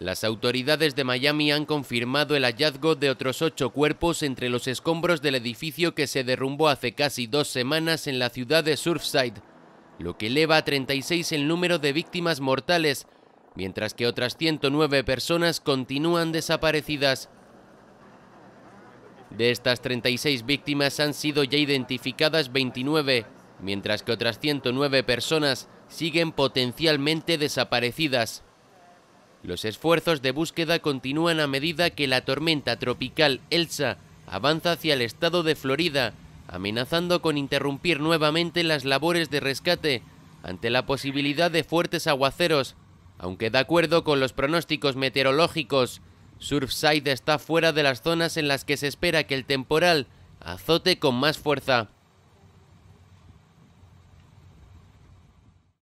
Las autoridades de Miami han confirmado el hallazgo de otros ocho cuerpos entre los escombros del edificio que se derrumbó hace casi dos semanas en la ciudad de Surfside, lo que eleva a 36 el número de víctimas mortales, mientras que otras 109 personas continúan desaparecidas. De estas 36 víctimas han sido ya identificadas 29, mientras que otras 109 personas siguen potencialmente desaparecidas. Los esfuerzos de búsqueda continúan a medida que la tormenta tropical Elsa avanza hacia el estado de Florida, amenazando con interrumpir nuevamente las labores de rescate ante la posibilidad de fuertes aguaceros, aunque de acuerdo con los pronósticos meteorológicos, Surfside está fuera de las zonas en las que se espera que el temporal azote con más fuerza.